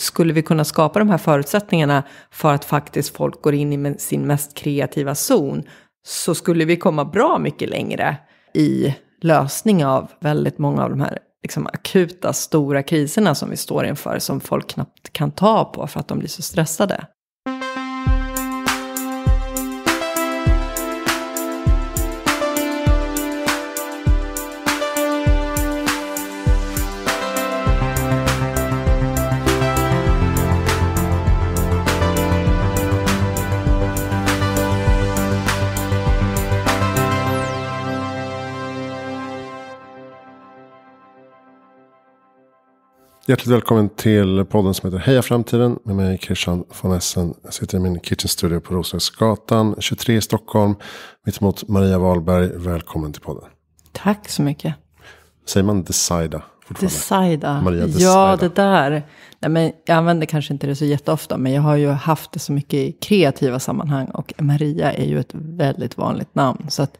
skulle vi kunna skapa de här förutsättningarna för att faktiskt folk går in i sin mest kreativa zon så skulle vi komma bra mycket längre i lösning av väldigt många av de här liksom, akuta stora kriserna som vi står inför som folk knappt kan ta på för att de blir så stressade. Hjärtligt välkommen till podden som heter Heja Framtiden. Med mig Christian von Essen. Jag sitter i min kitchen studio på Roslagsgatan 23 i Stockholm. Mittemot Maria Wahlberg. Välkommen till podden. Tack så mycket. Säger man decida? Decida. Maria decida. Ja, det där. Nej, men jag använder kanske inte det så jätteofta, men jag har ju haft det så mycket i kreativa sammanhang. Och Maria är ju ett väldigt vanligt namn. Så att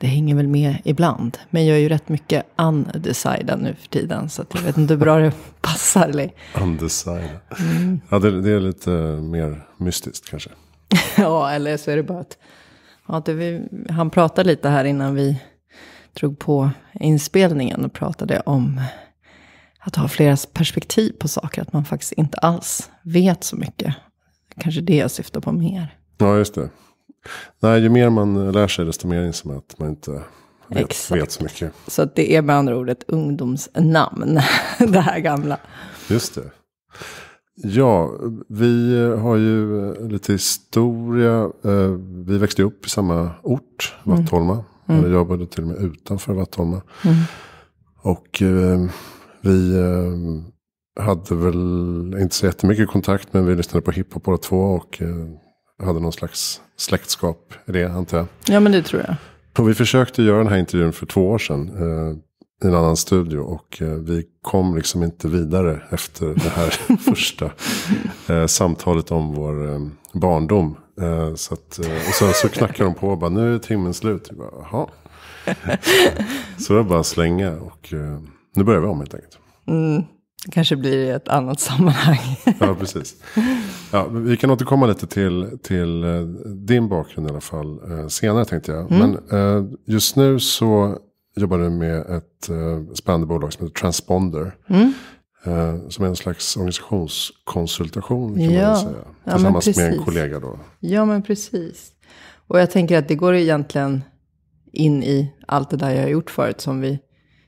det hänger väl med ibland. Men jag är ju rätt mycket undecided nu för tiden. Så jag vet inte hur bra det passar. undecided. Mm. Ja, det, det, är lite mer mystiskt kanske. ja, eller så är det bara att... Ja, det vi, han pratade lite här innan vi drog på inspelningen. Och pratade om att ha flera perspektiv på saker. Att man faktiskt inte alls vet så mycket. Kanske det jag syftar på mer. Ja, just det. Nej, ju mer man lär sig desto mer inser man att man inte vet, vet så mycket. Så det är med andra ord ett ungdomsnamn, det här gamla. Just det. Ja, vi har ju lite historia. Eh, vi växte upp i samma ort, mm. Vattholma. Mm. Jag jobbade till och med utanför Vattholma. Mm. Och eh, vi eh, hade väl inte så jättemycket kontakt, men vi lyssnade på hiphop båda två. Och hade någon slags släktskap i det, antar jag. Ja, men det tror jag. Och vi försökte göra den här intervjun för två år sedan. Eh, I en annan studio. Och eh, vi kom liksom inte vidare efter det här första eh, samtalet om vår eh, barndom. Eh, så att, eh, och sen så knackade de på och bara, nu är timmen slut. bara, Jaha. så det var bara att slänga och nu börjar vi om helt enkelt. Mm kanske blir i ett annat sammanhang. ja, precis. Ja, vi kan återkomma lite till, till eh, din bakgrund i alla fall eh, senare tänkte jag. Mm. Men eh, just nu så jobbar du med ett spännande bolag som heter Transponder. Mm. Som är en slags organisationskonsultation kan ja. man säga. Tillsammans ja, med en kollega då. Ja men precis. Och jag tänker att det går egentligen in i allt det där jag har gjort förut som vi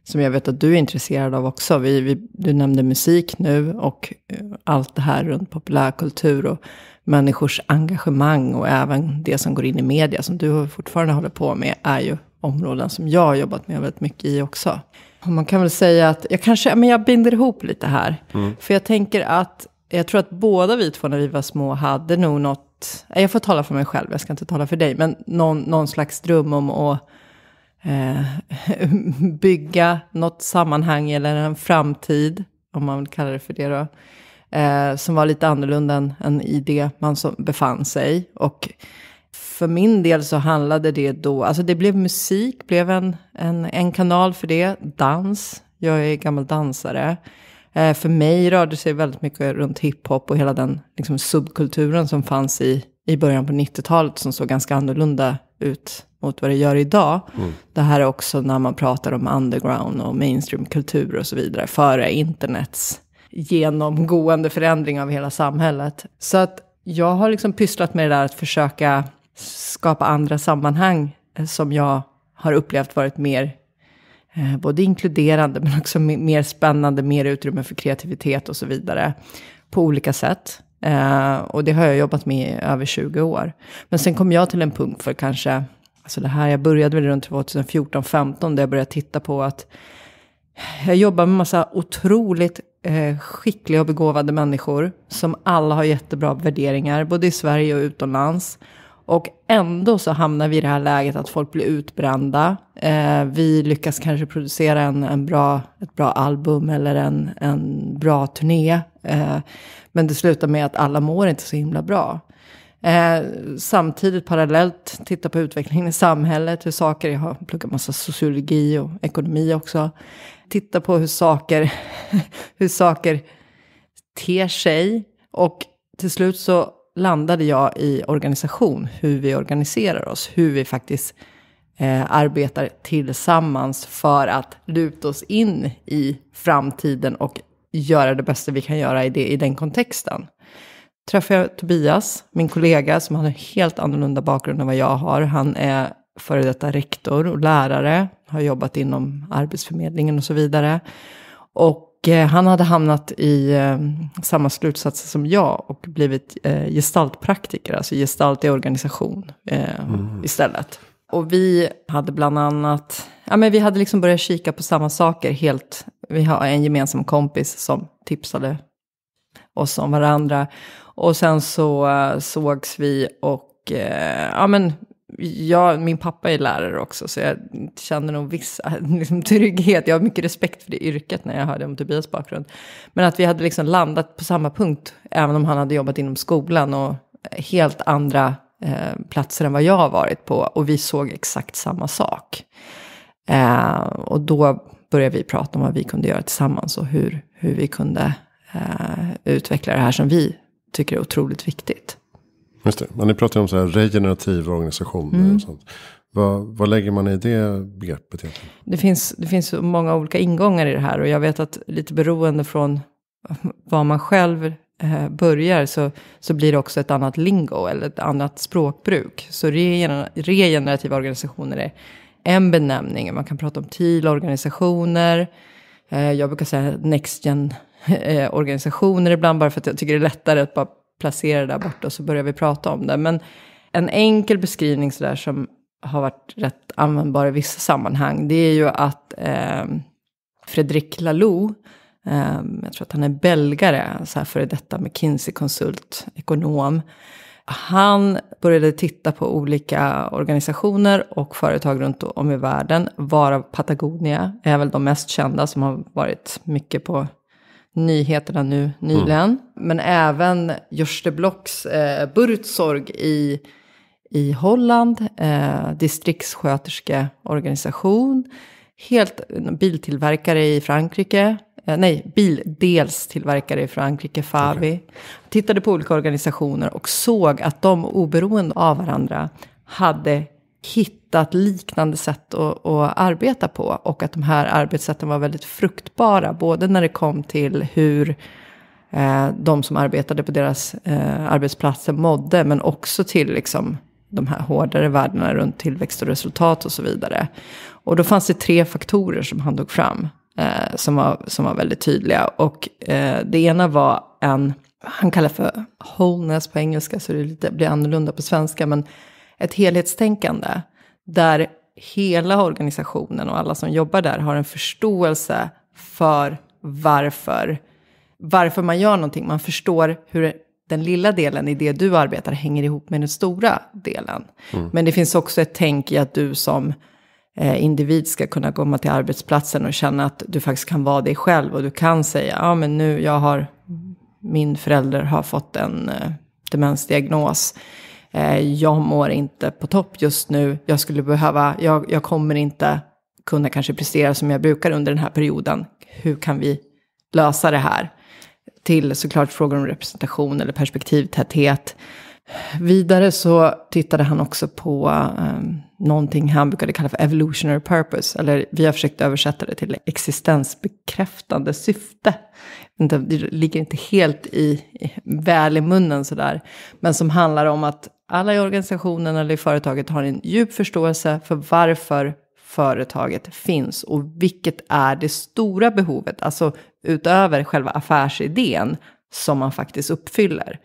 som jag vet att du är intresserad av också. Vi, vi, du nämnde musik nu och eh, allt det här runt populärkultur och människors engagemang och även det som går in i media som du fortfarande håller på med är ju områden som jag har jobbat med väldigt mycket i också. Och man kan väl säga att jag kanske, men jag binder ihop lite här. Mm. För jag tänker att, jag tror att båda vi två när vi var små hade nog något, jag får tala för mig själv, jag ska inte tala för dig, men någon, någon slags dröm om att Eh, bygga något sammanhang eller en framtid, om man vill kalla det för det då, eh, som var lite annorlunda än, än i det man som befann sig. Och för min del så handlade det då, alltså det blev musik, blev en, en, en kanal för det, dans, jag är gammal dansare. Eh, för mig rörde det sig väldigt mycket runt hiphop och hela den liksom, subkulturen som fanns i, i början på 90-talet som såg ganska annorlunda ut mot vad det gör idag. Mm. Det här är också när man pratar om underground och mainstreamkultur och så vidare. Före internets genomgående förändring av hela samhället. Så att jag har liksom pysslat med det där att försöka skapa andra sammanhang eh, som jag har upplevt varit mer eh, både inkluderande men också mer spännande, mer utrymme för kreativitet och så vidare på olika sätt. Eh, och det har jag jobbat med i över 20 år. Men sen kom jag till en punkt för kanske alltså det här, jag började väl runt 2014-15 där jag började titta på att jag jobbar med massa otroligt eh, skickliga och begåvade människor som alla har jättebra värderingar, både i Sverige och utomlands. Och ändå så hamnar vi i det här läget att folk blir utbrända. Eh, vi lyckas kanske producera en, en bra, ett bra album eller en, en bra turné. Eh, men det slutar med att alla mår inte så himla bra. Eh, samtidigt parallellt titta på utvecklingen i samhället, hur saker, jag har pluggat massa sociologi och ekonomi också. Titta på hur saker, hur saker ter sig. Och till slut så landade jag i organisation, hur vi organiserar oss, hur vi faktiskt eh, arbetar tillsammans för att luta oss in i framtiden och göra det bästa vi kan göra i, det, i den kontexten träffade jag Tobias, min kollega, som har en helt annorlunda bakgrund än vad jag har. Han är före detta rektor och lärare, har jobbat inom Arbetsförmedlingen och så vidare. Och eh, han hade hamnat i eh, samma slutsatser som jag och blivit eh, gestaltpraktiker, alltså gestalt i organisation eh, mm. istället. Och vi hade bland annat, ja men vi hade liksom börjat kika på samma saker helt. Vi har en gemensam kompis som tipsade oss om varandra. Och sen så eh, sågs vi och eh, ja, men jag, min pappa är lärare också, så jag kände nog viss eh, liksom, trygghet. Jag har mycket respekt för det yrket när jag hörde om Tobias bakgrund. Men att vi hade liksom landat på samma punkt, även om han hade jobbat inom skolan och helt andra eh, platser än vad jag har varit på. Och vi såg exakt samma sak. Eh, och då började vi prata om vad vi kunde göra tillsammans och hur, hur vi kunde eh, utveckla det här som vi tycker är otroligt viktigt. Just det, men ni pratar om så här regenerativ organisation. Mm. Och sånt. Vad, vad, lägger man i det begreppet? Egentligen? Det finns, det finns många olika ingångar i det här och jag vet att lite beroende från var man själv eh, börjar så, så blir det också ett annat lingo eller ett annat språkbruk. Så regenerativa organisationer är en benämning. Man kan prata om TIL-organisationer. Eh, jag brukar säga next gen eh, organisationer ibland bara för att jag tycker det är lättare att bara placera det där borta och så börjar vi prata om det. Men en enkel beskrivning sådär som har varit rätt användbar i vissa sammanhang, det är ju att eh, Fredrik Laloux, eh, jag tror att han är belgare, så här före detta McKinsey-konsult, ekonom, han började titta på olika organisationer och företag runt om i världen, varav Patagonia är väl de mest kända som har varit mycket på nyheterna nu nyligen. Mm. Men även Jörste Blocks eh, Burzorg i, i Holland, eh, distriktssköterskeorganisation, helt eh, biltillverkare i Frankrike, eh, nej, bildelstillverkare i Frankrike, Fabi. Okay. Tittade på olika organisationer och såg att de oberoende av varandra hade hittat liknande sätt att, att, arbeta på och att de här arbetssätten var väldigt fruktbara, både när det kom till hur eh, de som arbetade på deras eh, arbetsplatser mådde, men också till liksom, de här hårdare värdena runt tillväxt och resultat och så vidare. Och då fanns det tre faktorer som han tog fram eh, som, var, som var väldigt tydliga. Och eh, det ena var en, han kallar för wholeness på engelska, så det lite, blir annorlunda på svenska, men ett helhetstänkande där hela organisationen och alla som jobbar där har en förståelse för varför, varför man gör någonting. Man förstår hur den lilla delen i det du arbetar hänger ihop med den stora delen. Mm. Men det finns också ett tänk i att du som eh, individ ska kunna komma till arbetsplatsen och känna att du faktiskt kan vara dig själv och du kan säga, ja ah, men nu, jag har, min förälder har fått en eh, demensdiagnos Eh, jag mår inte på topp just nu, jag skulle behöva, jag, jag kommer inte kunna kanske prestera som jag brukar under den här perioden, hur kan vi lösa det här? Till såklart frågor om representation eller perspektivtäthet. Vidare så tittade han också på um, någonting han brukade kalla för evolutionary purpose, eller vi har försökt översätta det till existensbekräftande syfte. Det ligger inte helt i, väl i munnen sådär, men som handlar om att alla i organisationen eller i företaget har en djup förståelse för varför företaget finns och vilket är det stora behovet, alltså utöver själva affärsidén som man faktiskt uppfyller.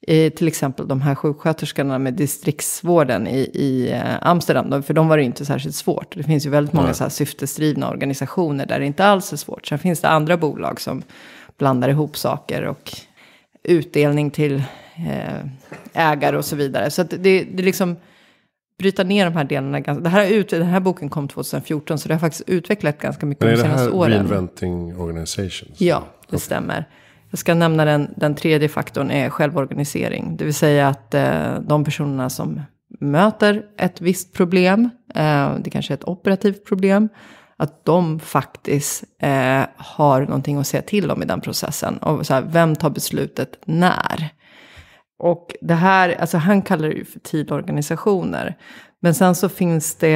I, till exempel de här sjuksköterskorna med distriktsvården i, i eh, Amsterdam, för de var det inte särskilt svårt. Det finns ju väldigt många så här syftesdrivna organisationer där det inte alls är svårt. Sen finns det andra bolag som blandar ihop saker och utdelning till Eh, ägare och så vidare. Så det, det liksom bryta ner de här delarna. Det här ut, den här boken kom 2014 så det har faktiskt utvecklat ganska mycket de senaste åren. Är det här Reinventing Organizations? Ja, det stämmer. Jag ska nämna den, den tredje faktorn är självorganisering. Det vill säga att eh, de personerna som möter ett visst problem, eh, det kanske är ett operativt problem, att de faktiskt eh, har någonting att säga till om i den processen. Och så här, vem tar beslutet när? Och det här, alltså han kallar det ju för tidorganisationer. Men sen så finns det,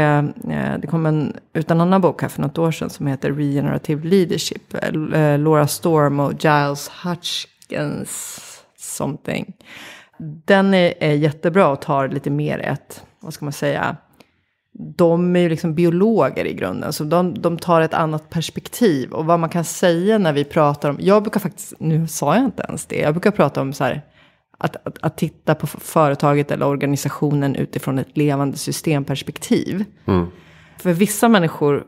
eh, det kom en, utan annan bok här för något år sedan som heter Regenerative Leadership. Eh, Laura Storm och Giles Hutchkins something. Den är, är jättebra och tar lite mer ett, vad ska man säga, de är ju liksom biologer i grunden, så de, de, tar ett annat perspektiv. Och vad man kan säga när vi pratar om, jag brukar faktiskt, nu sa jag inte ens det, jag brukar prata om så här, att, att, att, titta på företaget eller organisationen utifrån ett levande systemperspektiv. Mm. För vissa människor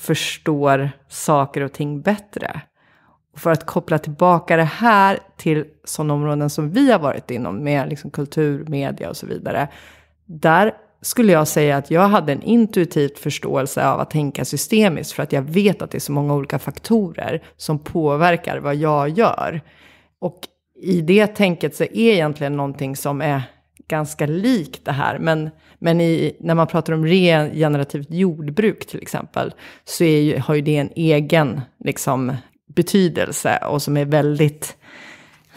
förstår saker och ting bättre. Och för att koppla tillbaka det här till sådana områden som vi har varit inom, med liksom kultur, media och så vidare. Där skulle jag säga att jag hade en intuitiv förståelse av att tänka systemiskt, för att jag vet att det är så många olika faktorer som påverkar vad jag gör. Och i det tänket så är egentligen någonting som är ganska likt det här. Men, men i, när man pratar om regenerativt jordbruk till exempel, så ju, har ju det en egen liksom, betydelse och som är väldigt,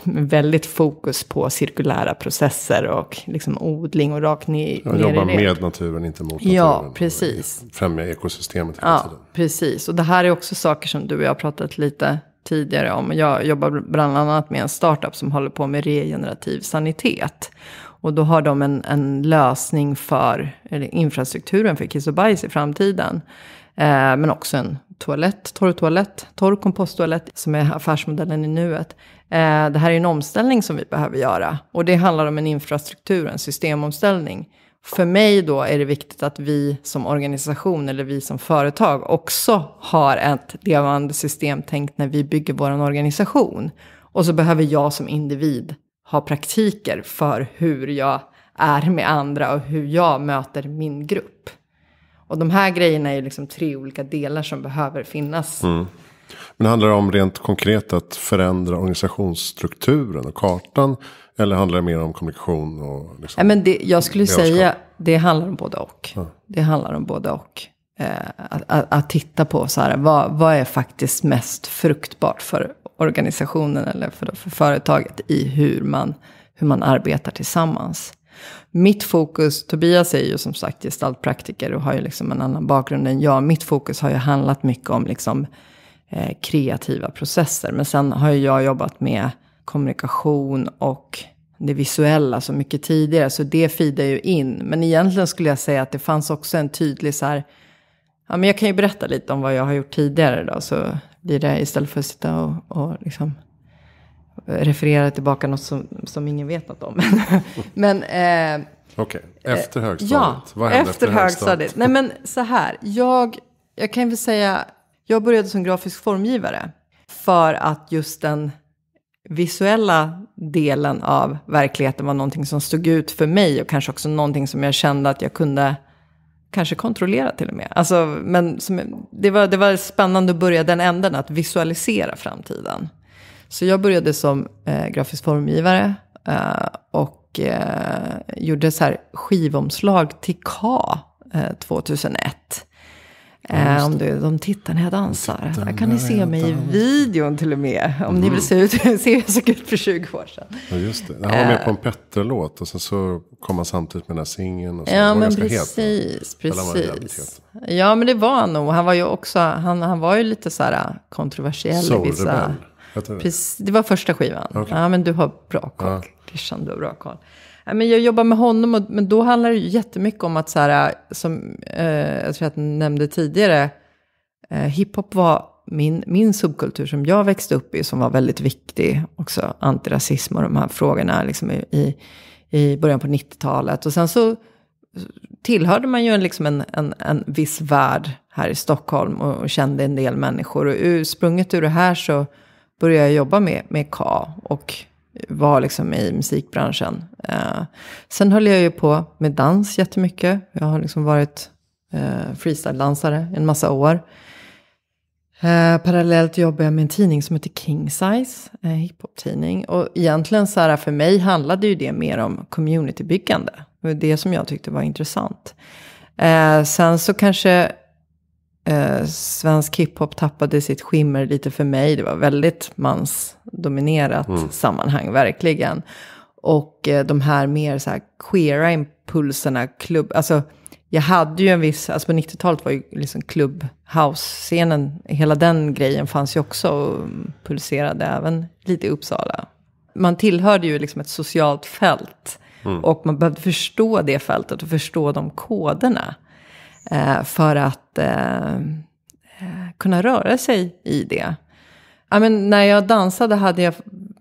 väldigt fokus på cirkulära processer och liksom odling och rakt ner, ja, ner jobba i det. med naturen, inte mot naturen. Ja, precis. Främja ekosystemet hela ja, Precis, och det här är också saker som du och jag har pratat lite tidigare om. Jag jobbar bland annat med en startup som håller på med regenerativ sanitet. Och då har de en, en lösning för infrastrukturen för kiss och bajs i framtiden. Eh, men också en toalett, torr toalett, torr komposttoalett som är affärsmodellen i nuet. Eh, det här är en omställning som vi behöver göra. Och det handlar om en infrastruktur, en systemomställning för mig då är det viktigt att vi som organisation eller vi som företag också har ett levande system tänkt när vi bygger vår organisation. Och så behöver jag som individ ha praktiker för hur jag är med andra och hur jag möter min grupp. Och de här grejerna är liksom tre olika delar som behöver finnas. Mm. Men det om rent konkret att förändra organisationsstrukturen och kartan eller handlar det mer om kommunikation? Och liksom Nej, men det, jag skulle säga det handlar om både och. Ja. Det handlar om både och. Eh, att, att, att, titta på så här, vad, vad är faktiskt mest fruktbart för organisationen eller för, för företaget i hur man, hur man arbetar tillsammans. Mitt fokus, Tobias är ju som sagt gestaltpraktiker och har ju liksom en annan bakgrund än jag. Mitt fokus har ju handlat mycket om liksom, eh, kreativa processer. Men sen har ju jag jobbat med kommunikation och det visuella så mycket tidigare. Så det feedar ju in. Men egentligen skulle jag säga att det fanns också en tydlig så här. Ja, men jag kan ju berätta lite om vad jag har gjort tidigare då. Så blir det istället för att sitta och, och liksom referera tillbaka något som, som ingen vet något om. men. Eh, Okej, okay. efter eh, högstadiet. Ja, vad hände efter, efter högstadiet? Nej men så här. Jag, jag kan väl säga. Jag började som grafisk formgivare. För att just den visuella delen av verkligheten var någonting som stod ut för mig och kanske också någonting som jag kände att jag kunde kanske kontrollera till och med. Alltså, men som, det, var, det var spännande att börja den änden, att visualisera framtiden. Så jag började som eh, grafisk formgivare eh, och eh, gjorde så här skivomslag till K 2001. Eh, Eh, om du, de tittar när jag dansar. Tittar, här kan ni se mig dans. i videon till och med. Om mm. ni vill se, ut, se hur jag såg ut för 20 år sedan. Ja, just det. Han var med på en eh. Petter-låt och sen så kom han samtidigt med den här singeln. Och Ja, men precis. Het. precis. Ja, men det var han nog. Han var ju också, han, han var ju lite så här kontroversiell Soul i vissa... Rebell. Precis, det var första skivan. Okay. Ja, men du har bra koll. Ja. Christian, du har bra koll jag jobbar med honom, och, men då handlar det ju jättemycket om att, så här, som eh, jag tror jag nämnde tidigare, eh, hiphop var min, min subkultur som jag växte upp i, som var väldigt viktig, också antirasism och de här frågorna liksom i, i början på 90-talet. Och sen så tillhörde man ju liksom en, en, en viss värld här i Stockholm och, och kände en del människor. Och ur, sprunget ur det här så började jag jobba med, med K och var liksom i musikbranschen. Eh, sen höll jag ju på med dans jättemycket. Jag har liksom varit eh, freestyle-dansare en massa år. Eh, parallellt jobbade jag med en tidning som heter King Size, eh, hiphop-tidning. Och egentligen så här, för mig handlade ju det mer om communitybyggande. Det var det som jag tyckte var intressant. Eh, sen så kanske Eh, svensk hiphop tappade sitt skimmer lite för mig. Det var väldigt mansdominerat mm. sammanhang, verkligen. Och eh, de här mer så här queera impulserna, klubb, alltså jag hade ju en viss, alltså på 90-talet var ju liksom clubhouse-scenen, hela den grejen fanns ju också och pulserade även lite i Uppsala. Man tillhörde ju liksom ett socialt fält mm. och man behövde förstå det fältet och förstå de koderna. Eh, för att Eh, eh, kunna röra sig i det. Ja, men när jag dansade hade jag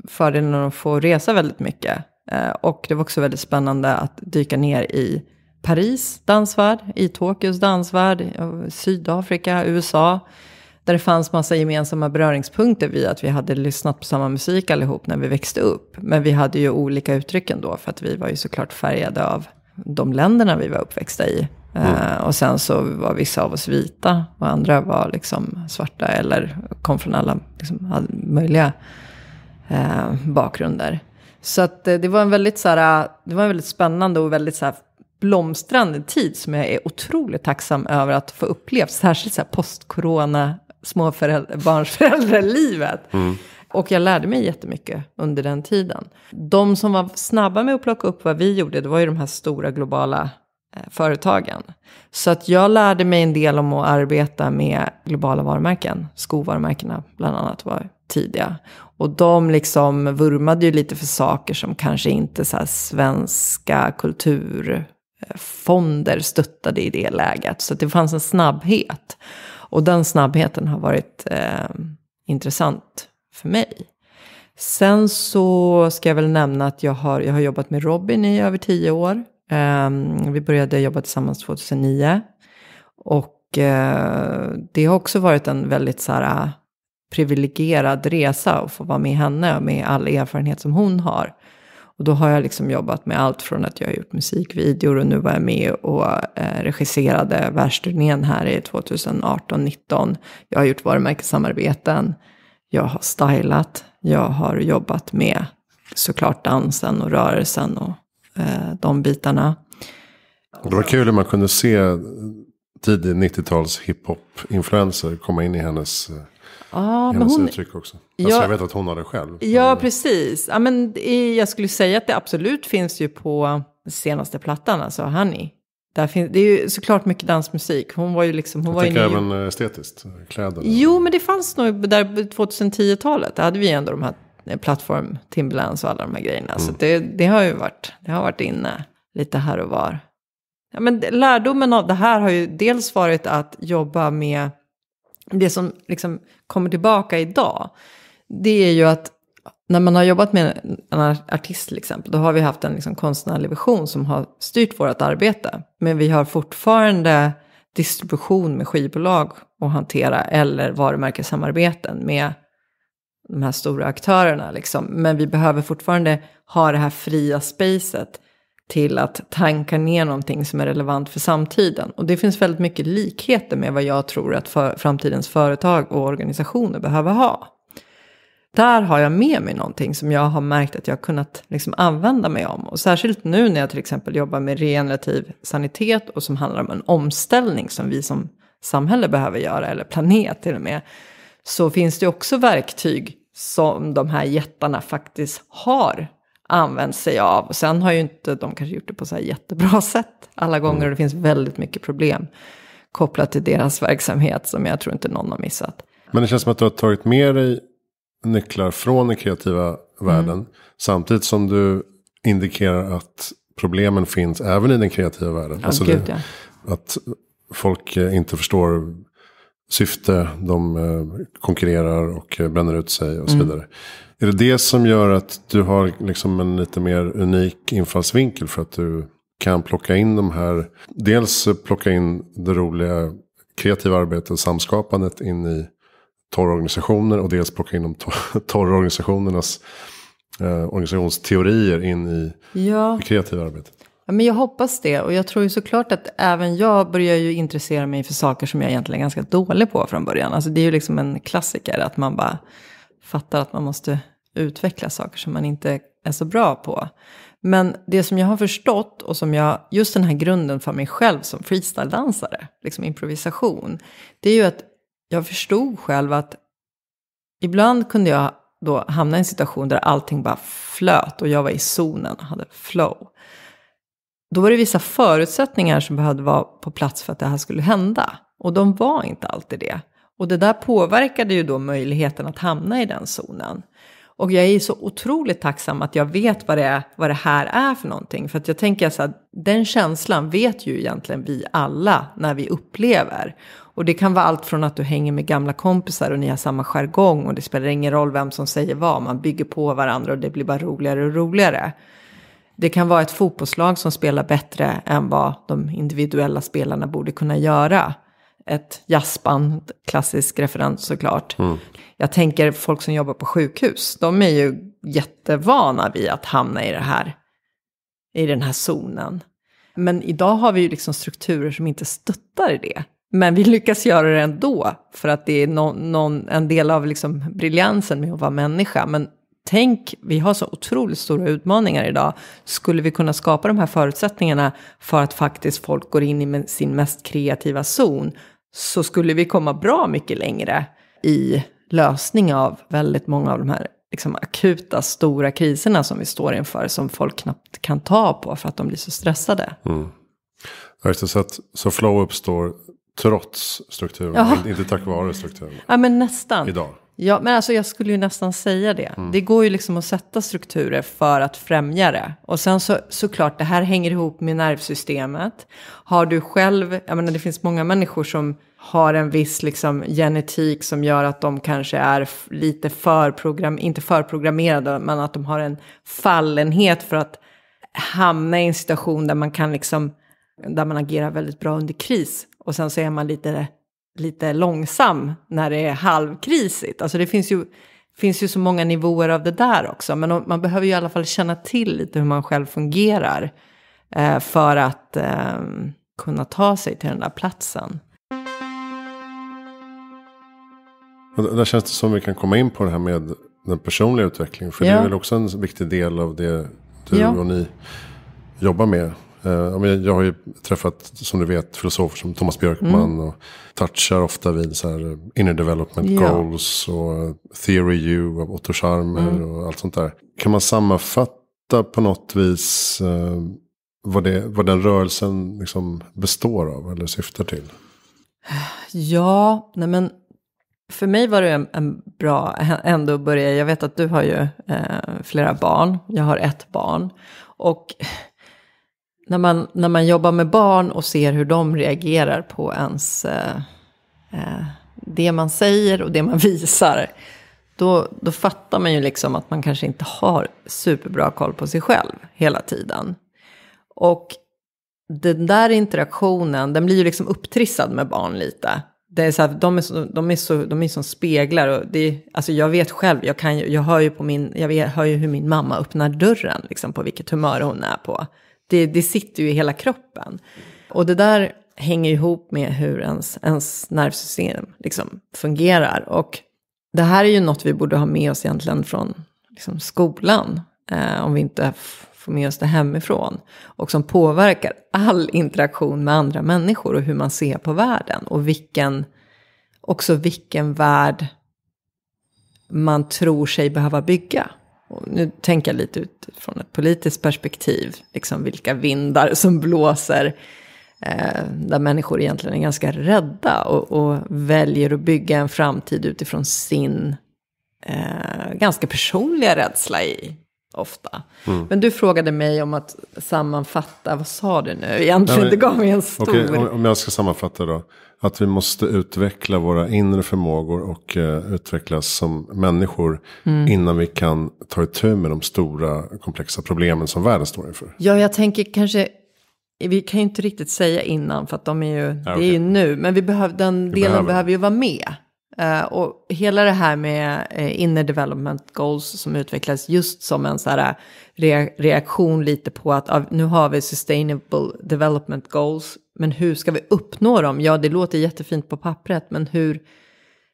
fördelen att få resa väldigt mycket. Eh, och det var också väldigt spännande att dyka ner i Paris dansvärld, i Tokyos dansvärld, eh, Sydafrika, USA. Där det fanns massa gemensamma beröringspunkter via att vi hade lyssnat på samma musik allihop när vi växte upp. Men vi hade ju olika uttryck ändå för att vi var ju såklart färgade av de länderna vi var uppväxta i. Mm. Eh, och sen så var vissa av oss vita och andra var liksom svarta eller kom från alla, liksom, möjliga uh, bakgrunder. Så att, eh, det, var en väldigt, så här, det var en väldigt spännande och väldigt så här, blomstrande tid som jag är otroligt tacksam över att få uppleva. Särskilt så här post-corona småbarnsföräldralivet. Mm. Och jag lärde mig jättemycket under den tiden. De som var snabba med att plocka upp vad vi gjorde, det var ju de här stora globala eh, företagen. Så att jag lärde mig en del om att arbeta med globala varumärken. Skovarumärkena bland annat var tidiga. Och de liksom vurmade ju lite för saker som kanske inte så svenska kulturfonder eh, stöttade i det läget. Så att det fanns en snabbhet. Och den snabbheten har varit eh, intressant för mig. Sen så ska jag väl nämna att jag har, jag har jobbat med Robin i över tio år. Um, vi började jobba tillsammans 2009. Och uh, det har också varit en väldigt så här, eh, privilegierad resa att få vara med henne med all erfarenhet som hon har. Och då har jag liksom jobbat med allt från att jag har gjort musikvideor och nu var jag med och eh, regisserade världsturnén här i 2018-19. Jag har gjort varumärkessamarbeten. Jag har stylat, jag har jobbat med såklart dansen och rörelsen och eh, de bitarna. Det var kul hur man kunde se tidig 90-tals hiphop-influenser komma in i hennes, ah, eh, i hennes hon, uttryck också. Alltså ja, jag vet att hon har det själv. Ja, men... Mm. precis. Ja, men jag skulle säga att det absolut finns ju på senaste plattan, alltså Honey. Där finns, det är ju såklart mycket dansmusik. Hon var ju liksom... Hon jag var tänker ju även ny... Eh, estetiskt, eh, kläder. Jo, men det fanns nog där 2010-talet. Där hade vi ändå de här eh, plattform, Timberlands och alla de här grejerna. Mm. Så det, det, har ju varit, det har varit inne lite här och var. Ja, men lärdomen av det här har ju dels varit att jobba med det som liksom kommer tillbaka idag. Det är ju att när man har jobbat med en artist till exempel, då har vi haft en liksom konstnärlig vision som har styrt vårt arbete. Men vi har fortfarande distribution med skivbolag att hantera eller varumärkessamarbeten med de här stora aktörerna. Liksom. Men vi behöver fortfarande ha det här fria spacet till att tanka ner någonting som är relevant för samtiden. Och det finns väldigt mycket likheter med vad jag tror att för, framtidens företag och organisationer behöver ha där har jag med mig någonting som jag har märkt att jag har kunnat liksom använda mig om. Och särskilt nu när jag till exempel jobbar med regenerativ sanitet och som handlar om en omställning som vi som samhälle behöver göra, eller planet till och med, så finns det också verktyg som de här jättarna faktiskt har använt sig av. Och sen har ju inte de kanske gjort det på så här jättebra sätt alla gånger mm. och det finns väldigt mycket problem kopplat till deras verksamhet som jag tror inte någon har missat. Men det känns som att du har tagit med dig nycklar från den kreativa världen. Mm. Samtidigt som du indikerar att problemen finns även i den kreativa världen. alltså det, Att folk eh, inte förstår syfte, de eh, konkurrerar och eh, bränner ut sig och så mm. vidare. Mm. Är det det som gör att du har liksom en lite mer unik infallsvinkel för att du kan plocka in de här, dels plocka in det roliga kreativa arbetet och samskapandet in i torrorganisationer och dels plocka in de torrorganisationernas eh, organisationsteorier in i ja. det kreativa arbetet. Ja, men jag hoppas det och jag tror ju såklart att även jag börjar ju intressera mig för saker som jag egentligen är ganska dålig på från början. Alltså det är ju liksom en klassiker att man bara fattar att man måste utveckla saker som man inte är så bra på. Men det som jag har förstått och som jag, just den här grunden för mig själv som freestyledansare, liksom improvisation, det är ju att jag förstod själv att ibland kunde jag då hamna i en situation där allting bara flöt och jag var i zonen och hade flow. Då var det vissa förutsättningar som behövde vara på plats för att det här skulle hända. Och de var inte alltid det. Och det där påverkade ju då möjligheten att hamna i den zonen. Och jag är så otroligt tacksam att jag vet vad det, är, vad det här är för någonting. För att jag tänker så här, den känslan vet ju egentligen vi alla när vi upplever. Och det kan vara allt från att du hänger med gamla kompisar och ni har samma jargong och det spelar ingen roll vem som säger vad, man bygger på varandra och det blir bara roligare och roligare. Det kan vara ett fotbollslag som spelar bättre än vad de individuella spelarna borde kunna göra ett jazzband, klassisk referens såklart. Mm. Jag tänker folk som jobbar på sjukhus, de är ju jättevana vid att hamna i det här, i den här zonen. Men idag har vi ju liksom strukturer som inte stöttar det. Men vi lyckas göra det ändå, för att det är någon, någon, en del av liksom briljansen med att vara människa. Men tänk, vi har så otroligt stora utmaningar idag. Skulle vi kunna skapa de här förutsättningarna för att faktiskt folk går in i sin mest kreativa zon, så skulle vi komma bra mycket längre i lösning av väldigt många av de här liksom, akuta stora kriserna som vi står inför som folk knappt kan ta på för att de blir så stressade. Mm. Så, att, så flow uppstår trots strukturen, ja. inte tack vare strukturen. Ja men nästan. Idag. Ja men alltså jag skulle ju nästan säga det. Mm. Det går ju liksom att sätta strukturer för att främja det. Och sen så såklart det här hänger ihop med nervsystemet. Har du själv, jag menar det finns många människor som har en viss liksom, genetik som gör att de kanske är lite förprogram, inte förprogrammerade, men att de har en fallenhet för att hamna i en situation där man kan liksom, där man agerar väldigt bra under kris och sen så är man lite, lite långsam när det är halvkrisigt. Alltså det finns ju, finns ju så många nivåer av det där också, men man behöver ju i alla fall känna till lite hur man själv fungerar eh, för att eh, kunna ta sig till den där platsen. Och där känns det som vi kan komma in på det här med den personliga utvecklingen. För ja. det är väl också en viktig del av det du ja. och ni jobbar med. Eh, jag har ju träffat, som du vet, filosofer som Thomas Björkman. Mm. Och touchar ofta vid så här eh, inner development ja. goals. Och theory U av Otto Scharmer mm. och allt sånt där. Kan man sammanfatta på något vis eh, vad, det, vad den rörelsen liksom består av eller syftar till? Ja, nej men för mig var det en, en bra ändå att börja Jag vet att du har ju eh, flera barn. Jag har ett barn. Och när man, när man jobbar med barn och ser hur de reagerar på ens... Eh, eh, det man säger och det man visar. Då, då fattar man ju liksom att man kanske inte har superbra koll på sig själv hela tiden. Och den där interaktionen, den blir ju liksom upptrissad med barn lite det är så här, de, är så, de, är så, de är som speglar. Och det, alltså jag vet själv, jag, kan, jag, hör ju på min, jag vet, hör ju hur min mamma öppnar dörren, liksom, på vilket humör hon är på. Det, det sitter ju i hela kroppen. Och det där hänger ihop med hur ens, ens nervsystem liksom, fungerar. Och det här är ju något vi borde ha med oss egentligen från liksom, skolan. Eh, om vi inte får med oss det hemifrån och som påverkar all interaktion med andra människor och hur man ser på världen och vilken, också vilken värld man tror sig behöva bygga. Och nu tänker jag lite utifrån ett politiskt perspektiv, liksom vilka vindar som blåser eh, där människor egentligen är ganska rädda och, och väljer att bygga en framtid utifrån sin eh, ganska personliga rädsla i ofta. Mm. Men du frågade mig om att sammanfatta, vad sa du nu? Egentligen, Nej, men, gav mig en stor... Okay, om, jag ska sammanfatta då. Att vi måste utveckla våra inre förmågor och eh, utvecklas som människor mm. innan vi kan ta itu med de stora komplexa problemen som världen står inför. Ja, jag tänker kanske vi kan ju inte riktigt säga innan för att de är ju, ja, det är ju nu. Men vi behöv, den vi delen behöver. behöver ju vara med. Uh, och hela det här med uh, inner development goals som utvecklades just som en så här re reaktion lite på att uh, nu har vi sustainable development goals, men hur ska vi uppnå dem? Ja, det låter jättefint på pappret, men hur,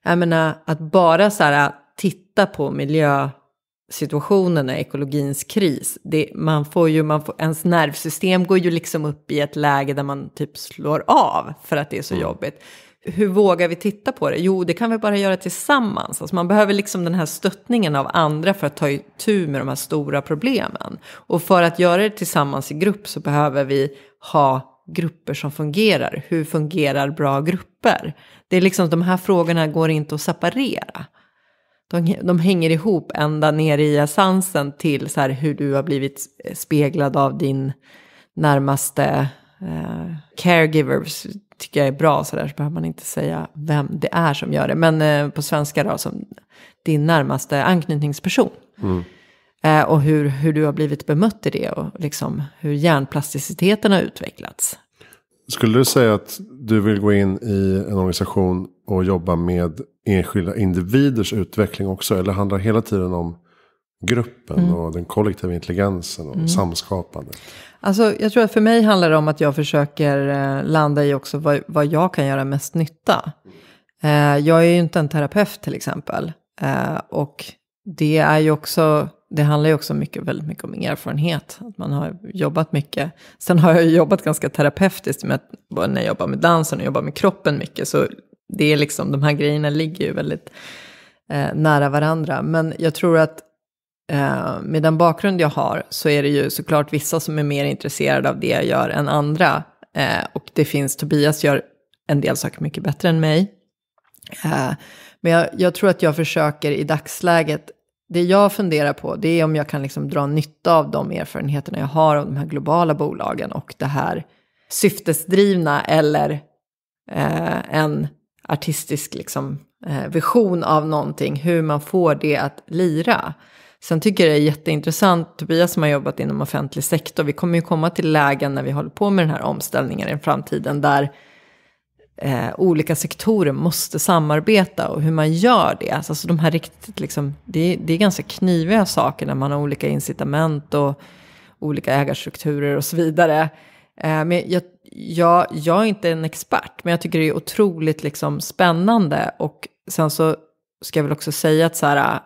jag menar, att bara så här titta på miljösituationen och ekologins kris, det, man får ju, man får, ens nervsystem går ju liksom upp i ett läge där man typ slår av för att det är så mm. jobbigt hur vågar vi titta på det? Jo, det kan vi bara göra tillsammans. Alltså man behöver liksom den här stöttningen av andra för att ta itu med de här stora problemen. Och för att göra det tillsammans i grupp så behöver vi ha grupper som fungerar. Hur fungerar bra grupper? Det är liksom de här frågorna går inte att separera. De, de hänger ihop ända ner i essensen till så här hur du har blivit speglad av din närmaste eh, caregivers, tycker jag är bra sådär så behöver man inte säga vem det är som gör det. Men eh, på svenska då, som din närmaste anknytningsperson. Mm. Eh, och hur, hur du har blivit bemött i det och liksom hur hjärnplasticiteten har utvecklats. Skulle du säga att du vill gå in i en organisation och jobba med enskilda individers utveckling också? Eller handlar hela tiden om gruppen mm. och den kollektiva intelligensen och mm. samskapandet? Alltså, jag tror att för mig handlar det om att jag försöker eh, landa i också vad, vad jag kan göra mest nytta. Eh, jag är ju inte en terapeut till exempel. Eh, och det är ju också det handlar ju också mycket, väldigt mycket om erfarenhet. Att man har jobbat mycket. Sen har jag jobbat ganska terapeutiskt med, när jag jobbar med dansen och jobbar med kroppen mycket. Så det är liksom, de här grejerna ligger ju väldigt nära varandra. Men jag tror att Eh, med den bakgrund jag har så är det ju såklart vissa som är mer intresserade av det jag gör än andra. Eh, och det finns, Tobias gör en del saker mycket bättre än mig. Eh, men jag, jag tror att jag försöker i dagsläget det jag funderar på det är om jag kan liksom dra nytta av de erfarenheterna jag har av de här globala bolagen och det här syftesdrivna eller eh, en artistisk liksom, eh, vision av någonting, hur man får det att lira. Sen tycker jag det är jätteintressant, Tobias som har jobbat inom offentlig sektor, vi kommer ju komma till lägen när vi håller på med den här omställningen i framtiden där eh, olika sektorer måste samarbeta och hur man gör det. Alltså, alltså de här riktigt, liksom, det, det är ganska kniviga saker när man har olika incitament och olika ägarstrukturer och så vidare. Eh, men jag, jag, jag är inte en expert, men jag tycker det är otroligt liksom, spännande och sen så ska jag väl också säga att så här, eh,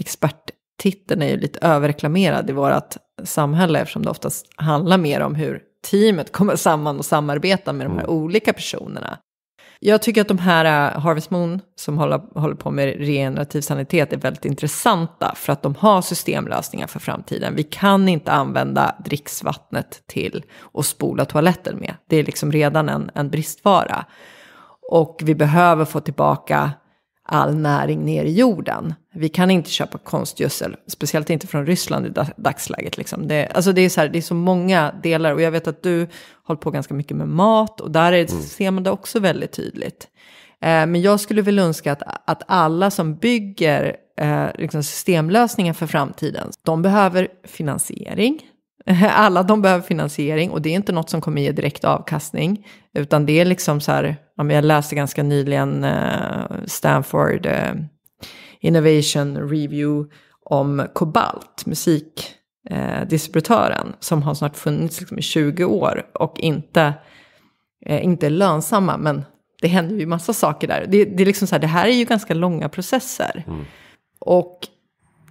expert titeln är ju lite överreklamerad i vårt samhälle eftersom det oftast handlar mer om hur teamet kommer samman och samarbetar med de här mm. olika personerna. Jag tycker att de här äh, Harvest Moon som håller, håller på med regenerativ sanitet är väldigt intressanta för att de har systemlösningar för framtiden. Vi kan inte använda dricksvattnet till att spola toaletten med. Det är liksom redan en, en bristvara. Och vi behöver få tillbaka all näring ner i jorden. Vi kan inte köpa konstgödsel, speciellt inte från Ryssland i dagsläget. Liksom. Det, alltså det, är så här, det är så många delar och jag vet att du håller på ganska mycket med mat och där är, mm. ser man det också väldigt tydligt. Eh, men jag skulle vilja önska att, att alla som bygger eh, liksom systemlösningar för framtiden, de behöver finansiering, Alla de behöver finansiering och det är inte något som kommer ge direkt avkastning. Utan det är liksom så här, jag läste ganska nyligen eh, Stanford eh, Innovation Review om Kobalt, musikdistributören, eh, som har snart funnits liksom i 20 år och inte, inte är lönsamma. Men det händer ju massa saker där. Det, det, är liksom så här, det här är ju ganska långa processer. Mm. Och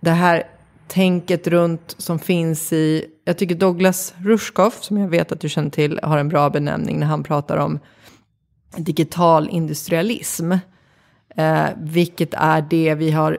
det här tänket runt som finns i... Jag tycker Douglas Rushkoff, som jag vet att du känner till, har en bra benämning när han pratar om digital industrialism. Eh, vilket är det vi har...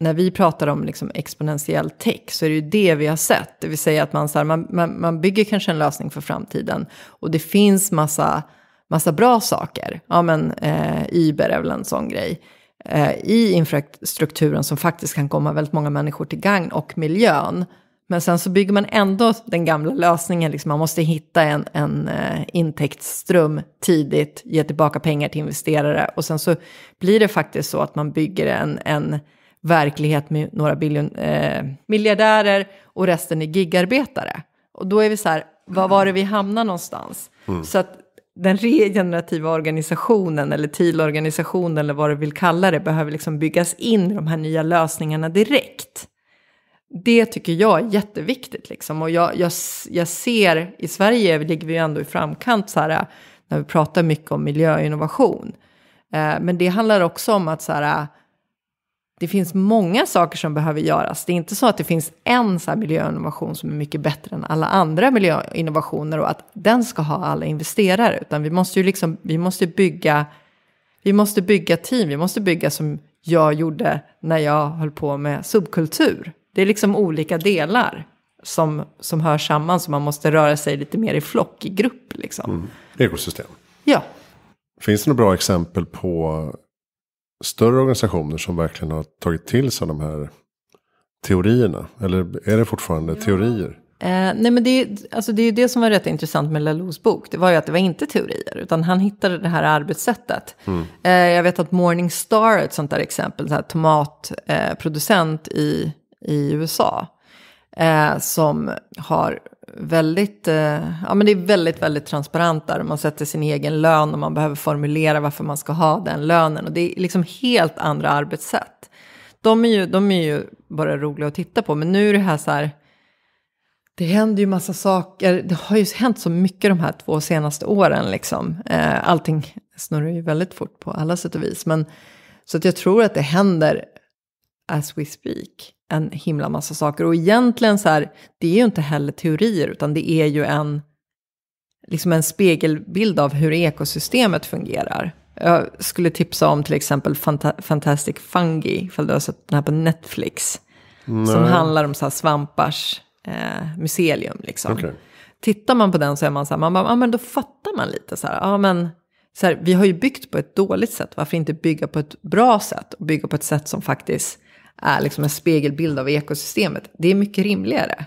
När vi pratar om liksom exponentiell tech så är det ju det vi har sett. Det vill säga att man, så här, man, man, man bygger kanske en lösning för framtiden och det finns massa massa bra saker. Ja men eh, Uber är väl en sån grej. Eh, i infrastrukturen som faktiskt kan komma väldigt många människor till gagn och miljön. Men sen så bygger man ändå den gamla lösningen, liksom man måste hitta en, en eh, intäktsström tidigt, ge tillbaka pengar till investerare och sen så blir det faktiskt så att man bygger en, en verklighet med några biljon, eh, miljardärer och resten är gigarbetare. Och då är vi så här, var var det vi hamnade någonstans? Mm. Så att den regenerativa organisationen eller TIL-organisationen eller vad du vill kalla det behöver liksom byggas in i de här nya lösningarna direkt. Det tycker jag är jätteviktigt liksom. och jag, jag, jag ser i Sverige ligger vi ändå i framkant så här, när vi pratar mycket om miljöinnovation. Eh, men det handlar också om att så här, det finns många saker som behöver göras. Det är inte så att det finns en så miljöinnovation som är mycket bättre än alla andra miljöinnovationer och att den ska ha alla investerare, utan vi måste ju liksom, vi måste bygga, vi måste bygga team, vi måste bygga som jag gjorde när jag höll på med subkultur. Det är liksom olika delar som, som hör samman, så man måste röra sig lite mer i flock, i grupp liksom. Mm. Ekosystem. Ja. Finns det några bra exempel på större organisationer som verkligen har tagit till sig de här teorierna? Eller är det fortfarande ja. teorier? Eh, nej men det, alltså det är ju det som var rätt intressant med Lalous bok. Det var ju att det var inte teorier, utan han hittade det här arbetssättet. Mm. Eh, jag vet att Morningstar är ett sånt där exempel, så här tomatproducent i, i USA. Eh, som har väldigt, eh, ja men det är väldigt, väldigt transparent där. Man sätter sin egen lön och man behöver formulera varför man ska ha den lönen. Och det är liksom helt andra arbetssätt. De är ju, de är ju bara roliga att titta på, men nu är det här så här, det händer ju massa saker. Det har ju hänt så mycket de här två senaste åren liksom. Eh, allting snurrar ju väldigt fort på alla sätt och vis. Men, så att jag tror att det händer as we speak en himla massa saker. Och egentligen så här, det är ju inte heller teorier, utan det är ju en, liksom en spegelbild av hur ekosystemet fungerar. Jag skulle tipsa om till exempel Fantastic Fungi, ifall du har sett den här på Netflix. Nej. Som handlar om så svampars eh, mycelium. Liksom. Okay. Tittar man på den så är man så här, man bara, ah, men då fattar man lite så här, ah, men så här, vi har ju byggt på ett dåligt sätt, varför inte bygga på ett bra sätt? Och bygga på ett sätt som faktiskt är liksom en spegelbild av ekosystemet. Det är mycket rimligare.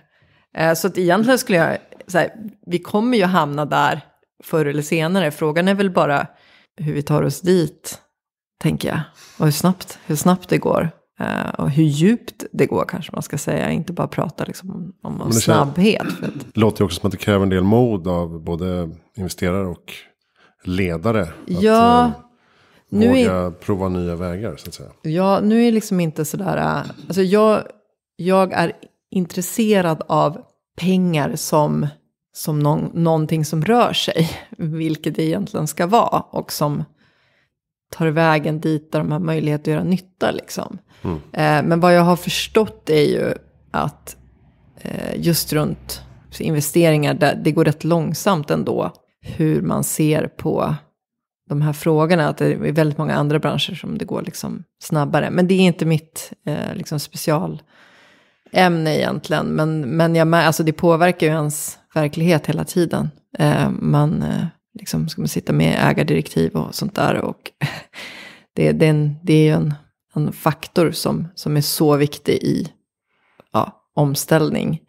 Eh, så att egentligen skulle jag säga, vi kommer ju hamna där förr eller senare. Frågan är väl bara hur vi tar oss dit, tänker jag. Och hur snabbt, hur snabbt det går. Eh, och hur djupt det går kanske man ska säga. Inte bara prata liksom om det snabbhet. Känner, det låter ju också som att det kräver en del mod av både investerare och ledare. Ja. Att, eh, nu Våga är, prova nya vägar så att säga. Ja, nu är liksom inte sådär, äh, alltså jag, jag är intresserad av pengar som, som någon, någonting som rör sig, vilket det egentligen ska vara och som tar vägen dit där de har möjlighet att göra nytta. Liksom. Mm. Eh, men vad jag har förstått är ju att eh, just runt investeringar, där det går rätt långsamt ändå hur man ser på de här frågorna. Att det är väldigt många andra branscher som det går liksom snabbare. Men det är inte mitt eh, liksom specialämne egentligen. Men, men jag, alltså det påverkar ju ens verklighet hela tiden. Eh, man eh, liksom, ska man sitta med ägardirektiv och sånt där. Och det, det, är, en, det är ju en, en faktor som, som är så viktig i ja, omställning.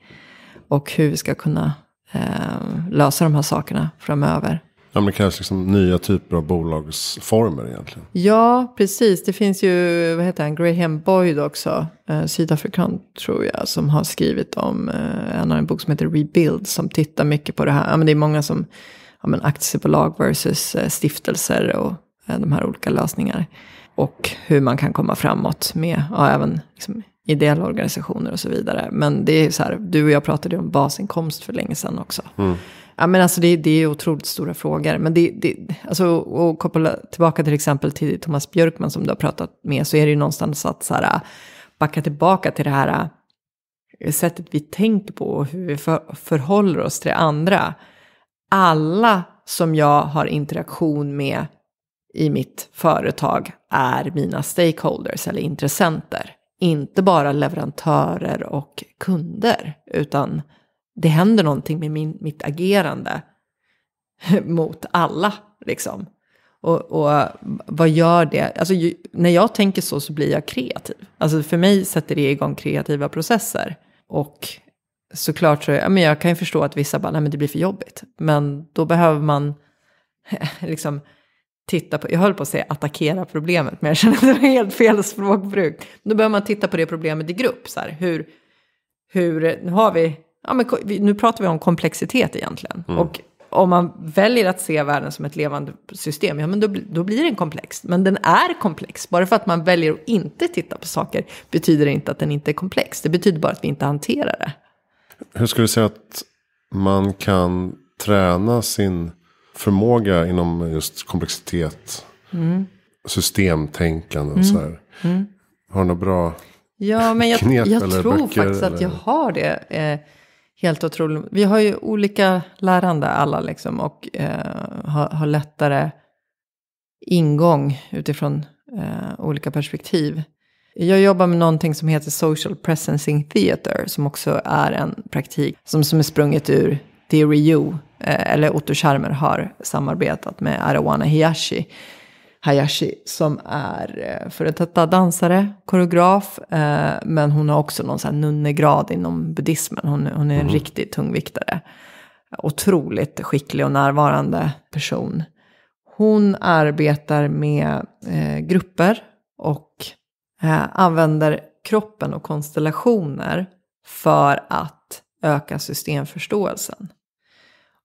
Och hur vi ska kunna eh, lösa de här sakerna framöver. Ja, men det krävs liksom nya typer av bolagsformer egentligen. Ja, precis. Det finns ju, vad heter han, Graham Boyd också, eh, sydafrikan tror jag, som har skrivit om, eh, han har en bok som heter Rebuild, som tittar mycket på det här. Ja, men det är många som, ja, men aktiebolag versus eh, stiftelser och eh, de här olika lösningar. Och hur man kan komma framåt med, ja, även liksom, ideella organisationer och så vidare. Men det är så här, du och jag pratade ju om basinkomst för länge sedan också. Mm. Ja, men alltså det, det är otroligt stora frågor. Men det, det, alltså, och koppla tillbaka till exempel till Thomas Björkman som du har pratat med, så är det ju någonstans att så här, backa tillbaka till det här eh, sättet vi tänker på och hur vi för, förhåller oss till andra. Alla som jag har interaktion med i mitt företag är mina stakeholders eller intressenter. Inte bara leverantörer och kunder, utan det händer någonting med min, mitt agerande mot alla. Liksom. Och, och, vad gör det? Alltså, ju, när jag tänker så så blir jag kreativ. Alltså, för mig sätter det igång kreativa processer. Och såklart så, ja, men jag kan ju förstå att vissa bara, nej men det blir för jobbigt. Men då behöver man liksom titta på, jag höll på att säga attackera problemet, men jag känner att det var helt fel språkbruk. Då behöver man titta på det problemet i grupp, så här, hur, hur, nu har vi ja, men, nu pratar vi om komplexitet egentligen. Mm. Och om man väljer att se världen som ett levande system, ja men då, då blir den komplex. Men den är komplex. Bara för att man väljer att inte titta på saker betyder det inte att den inte är komplex. Det betyder bara att vi inte hanterar det. Hur skulle du säga att man kan träna sin förmåga inom just komplexitet? Mm. Systemtänkande och mm. så här. Mm. Har du några bra Ja, men jag, knep jag, jag tror faktiskt eller? att jag har det. Eh, helt otroligt. Vi har ju olika lärande alla liksom och eh, har, har, lättare ingång utifrån eh, olika perspektiv. Jag jobbar med någonting som heter Social Presencing Theater som också är en praktik som, som är sprunget ur Theory U, eh, eller Otto Scharmer har samarbetat med Arawana Hiyashi Hayashi som är eh, före detta dansare, koreograf, eh, men hon har också någon sån här nunnegrad inom buddhismen. Hon, hon är en mm. riktig tungviktare. Otroligt skicklig och närvarande person. Hon arbetar med eh, grupper och använder kroppen och konstellationer för att öka systemförståelsen.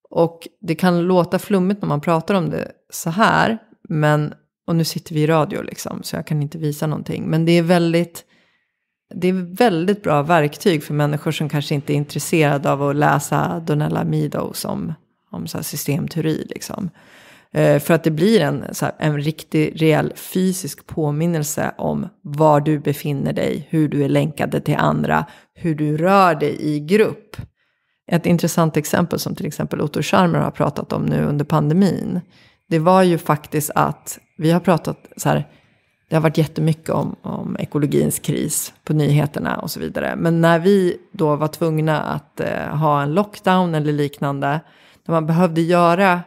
Och det kan låta flummigt när man pratar om det så här, men och nu sitter vi i radio liksom, så jag kan inte visa någonting. Men det är väldigt, det är väldigt bra verktyg för människor som kanske inte är intresserade av att läsa Donella Meadows om, om så systemteori. Liksom. Eh, för att det blir en, här, en riktig, rejäl fysisk påminnelse om var du befinner dig, hur du är länkade till andra, hur du rör dig i grupp. Ett intressant exempel som till exempel Otto Scharmer har pratat om nu under pandemin det var ju faktiskt att vi har pratat så här, det har varit jättemycket om, om ekologins kris på nyheterna och så vidare. Men när vi då var tvungna att eh, ha en lockdown eller liknande, när man behövde göra,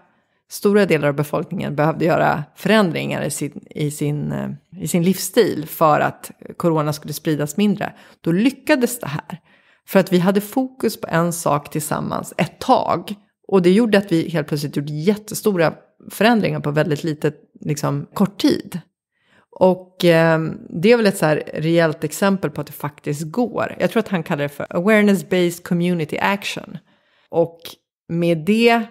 stora delar av befolkningen behövde göra förändringar i sin, i sin, eh, i sin livsstil för att corona skulle spridas mindre, då lyckades det här. För att vi hade fokus på en sak tillsammans ett tag. Och det gjorde att vi helt plötsligt gjorde jättestora förändringar på väldigt lite, liksom, kort tid. Och eh, det är väl ett så här rejält exempel på att det faktiskt går. Jag tror att han kallar det för awareness based community action. Och med det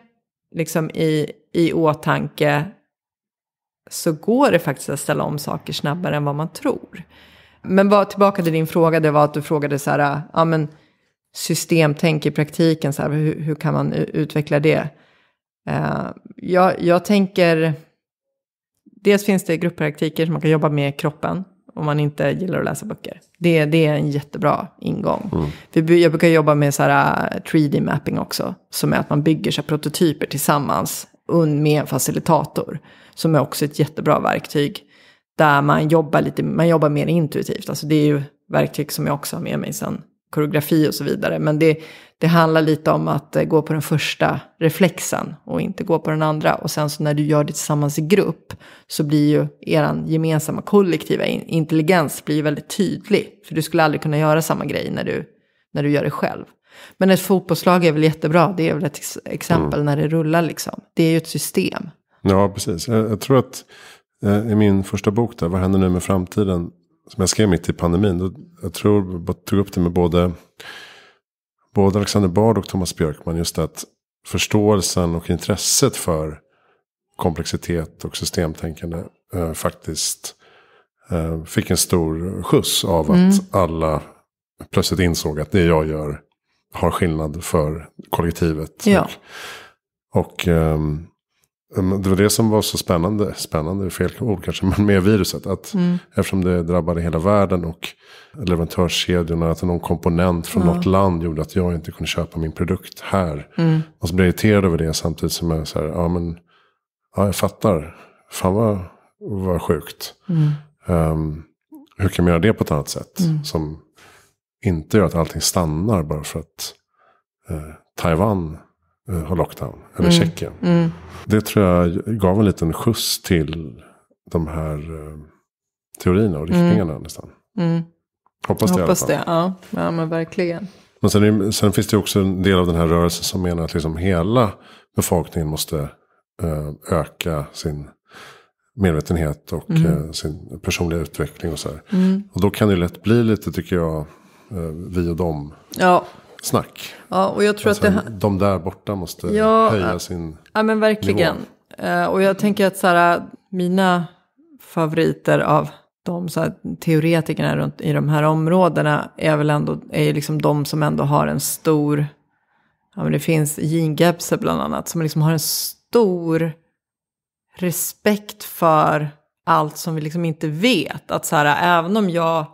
liksom i, i åtanke så går det faktiskt att ställa om saker snabbare än vad man tror. Men vad, tillbaka till din fråga, det var att du frågade så här, ja men systemtänk i praktiken, så här, hur, hur kan man utveckla det? Uh, jag, jag, tänker, dels finns det grupppraktiker som man kan jobba med kroppen om man inte gillar att läsa böcker. Det, det är en jättebra ingång. Mm. jag brukar jobba med så här, 3D-mapping eh, också, som är att man bygger så här, prototyper tillsammans med en facilitator, som är också ett jättebra verktyg. Där man jobbar, lite, man jobbar mer intuitivt. Alltså det är ju verktyg som jag också har med mig sen koreografi och så vidare. Men det, det handlar lite om att eh, gå på den första reflexen och inte gå på den andra. Och sen så när du gör det tillsammans i grupp så blir ju er gemensamma kollektiva intelligens blir väldigt tydlig. För du skulle aldrig kunna göra samma grej när du, när du gör det själv. Men ett fotbollslag är väl jättebra, det är väl ett exempel mm. när det rullar liksom. Det är ju ett system. Ja, precis. Jag, jag tror att eh, i min första bok där, Vad händer nu med framtiden? som jag skrev mitt i pandemin. Då, jag tror, tog upp det med både, både Alexander Bard och Thomas Björkman. Just att förståelsen och intresset för komplexitet och systemtänkande eh, faktiskt eh, fick en stor skjuts av mm. att alla plötsligt insåg att det jag gör har skillnad för kollektivet. Ja. Och, och um, det var det som var så spännande, spännande fel ord kanske, men med viruset. Att mm. Eftersom det drabbade hela världen och leverantörskedjorna, att någon komponent från ja. något land gjorde att jag inte kunde köpa min produkt här. Mm. Och så blev jag irriterad över det samtidigt som jag så ja men, ja jag fattar, fan vad, vad sjukt. Mm. Um, hur kan man göra det på ett annat sätt? Mm. Som inte gör att allting stannar bara för att eh, Taiwan Eh, har lockdown. Eller mm. Tjeckien. Mm. Det tror jag gav en liten skjuts till de här eh, teorierna och mm. riktningarna mm. nästan. Mm. Hoppas det Hoppas i alla fall. det, ja. ja men verkligen. Men sen, sen, finns det också en del av den här rörelsen som menar att liksom hela befolkningen måste eh, öka sin medvetenhet och mm. sin personliga utveckling och så här. Mm. Och då kan det lätt bli lite tycker jag, vi och dem. Ja, snack. Ja, och jag tror alltså, att det... De där borta måste ja, höja äh, sin Ja, men verkligen. Nivå. Eh, och jag tänker att så här, äh, mina favoriter av de så här, teoretikerna runt, i de här områdena är väl ändå är liksom de som ändå har en stor... Ja, men det finns Gene Gebser bland annat som liksom har en stor respekt för allt som vi liksom inte vet. Att så här, äh, även om jag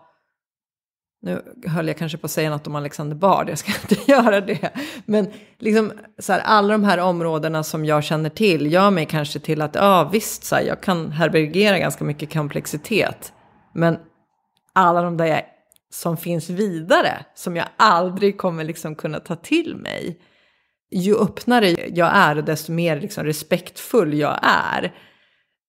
nu höll jag kanske på att säga något om Alexander Bard, jag ska inte göra det. Men liksom, så här, alla de här områdena som jag känner till gör mig kanske till att ja, visst, så här, jag kan herbergera ganska mycket komplexitet. Men alla de där som finns vidare, som jag aldrig kommer liksom kunna ta till mig. Ju öppnare jag är och desto mer liksom respektfull jag är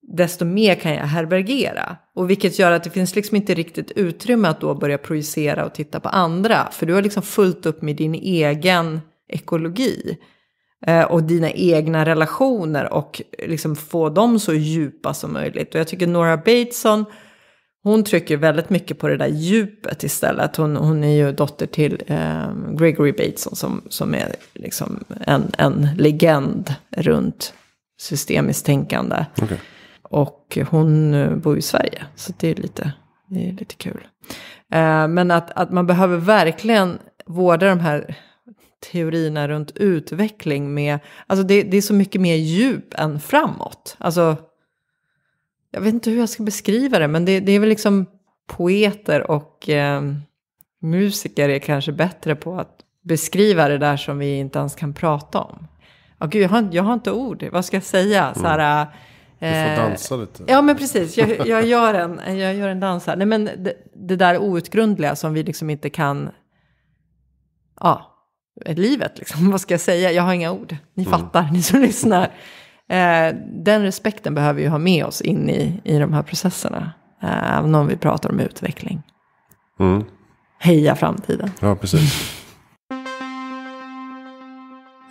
desto mer kan jag herbergera. Och vilket gör att det finns liksom inte riktigt utrymme att då börja projicera och titta på andra. För du har liksom fullt upp med din egen ekologi eh, och dina egna relationer och liksom få dem så djupa som möjligt. Och jag tycker Nora Bateson, hon trycker väldigt mycket på det där djupet istället. Hon, hon är ju dotter till eh, Gregory Bateson som, som är liksom en, en legend runt systemiskt tänkande. Okay. Och hon eh, bor i Sverige, så det är lite, det är lite kul. Eh, men att, att man behöver verkligen vårda de här teorierna runt utveckling med, alltså det, det är så mycket mer djup än framåt. Alltså, jag vet inte hur jag ska beskriva det, men det, det är väl liksom poeter och eh, musiker är kanske bättre på att beskriva det där som vi inte ens kan prata om. Oh, gud, jag, har, jag har inte ord, vad ska jag säga? Så här, mm. eh, du får eh, dansa lite. Ja, men precis. Jag, jag, gör, en, jag gör en dans här. Nej, men det, det där outgrundliga som vi liksom inte kan... Ja, livet liksom. Vad ska jag säga? Jag har inga ord. Ni mm. fattar, ni som lyssnar. Eh, den respekten behöver vi ha med oss in i, i de här processerna. Eh, även om vi pratar om utveckling. Mm. Heja framtiden. Ja, precis.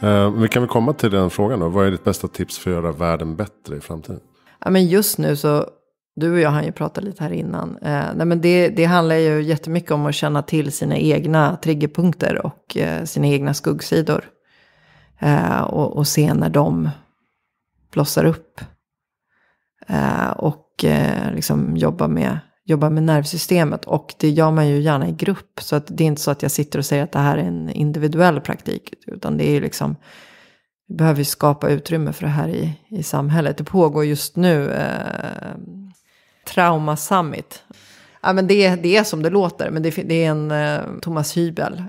Eh, vi kan väl komma till den frågan då. Vad är ditt bästa tips för att göra världen bättre i framtiden? Ja, men just nu så, du och jag hann ju prata lite här innan. Eh, nej, men det, det handlar ju jättemycket om att känna till sina egna triggerpunkter och eh, sina egna skuggsidor. Eh, och, och se när de blossar upp. Eh, och liksom jobba med jobbar med nervsystemet och det gör man ju gärna i grupp. Så att det är inte så att jag sitter och säger att det här är en individuell praktik. Utan det är ju liksom, vi behöver ju skapa utrymme för det här i, i samhället. Det pågår just nu eh, Trauma Summit. Ja, men det, det är som det låter, men det, det är en eh, Thomas Hybel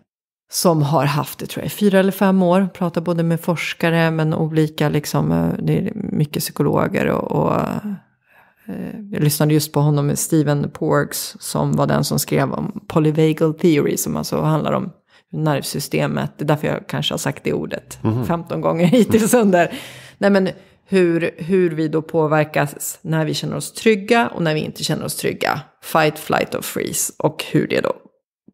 som har haft det tror jag i fyra eller fem år. Pratar både med forskare men olika liksom, eh, det är mycket psykologer och, och Eh, jag lyssnade just på honom med Steven Porgs som var den som skrev om polyvagal theory som alltså handlar om nervsystemet. Det är därför jag kanske har sagt det ordet mm. 15 gånger hittills under. Nej, men hur, hur vi då påverkas när vi känner oss trygga och när vi inte känner oss trygga. Fight, flight och freeze. Och hur det då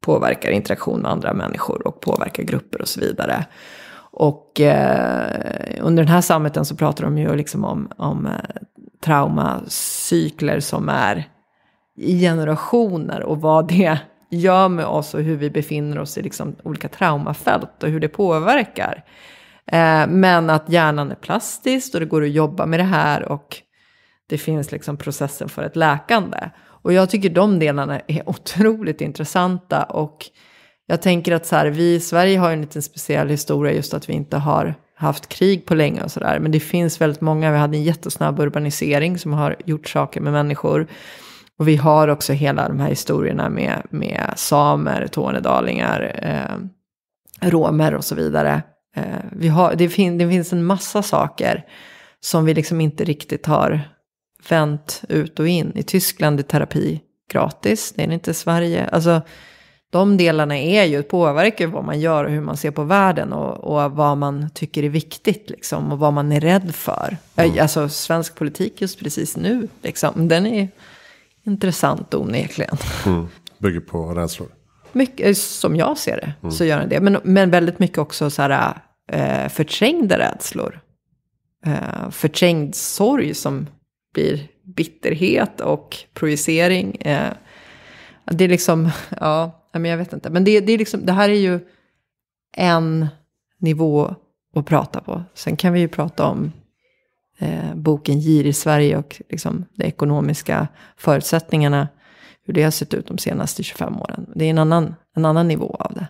påverkar interaktion med andra människor och påverkar grupper och så vidare. Och eh, under den här sammeten så pratar de ju liksom om, om eh, traumacykler som är i generationer och vad det gör med oss och hur vi befinner oss i liksom olika traumafält och hur det påverkar. Eh, men att hjärnan är plastisk och det går att jobba med det här och det finns liksom processen för ett läkande. Och jag tycker de delarna är otroligt intressanta och jag tänker att så här, vi i Sverige har en liten speciell historia just att vi inte har haft krig på länge och sådär. Men det finns väldigt många, vi hade en jättesnabb urbanisering som har gjort saker med människor. Och vi har också hela de här historierna med, med samer, tornedalingar, eh, romer och så vidare. Eh, vi har, det, fin, det finns en massa saker som vi liksom inte riktigt har vänt ut och in. I Tyskland är terapi gratis, det är inte i Sverige. Alltså, de delarna är ju, påverkar vad man gör och hur man ser på världen och, och vad man tycker är viktigt liksom och vad man är rädd för. Mm. Alltså svensk politik just precis nu, liksom, den är intressant onekligen. Mm. Bygger på rädslor? Mycket, eh, som jag ser det mm. så gör den det. Men, men väldigt mycket också så här, eh, förträngda rädslor. Eh, förträngd sorg som blir bitterhet och projicering. det är liksom, ja, men jag vet inte. Men det, det, är liksom, det här är ju en nivå att prata på. Sen kan vi ju prata om eh, boken Gir i Sverige och liksom de ekonomiska förutsättningarna. Hur det har sett ut de senaste 25 åren. Det är en annan, en annan nivå av det.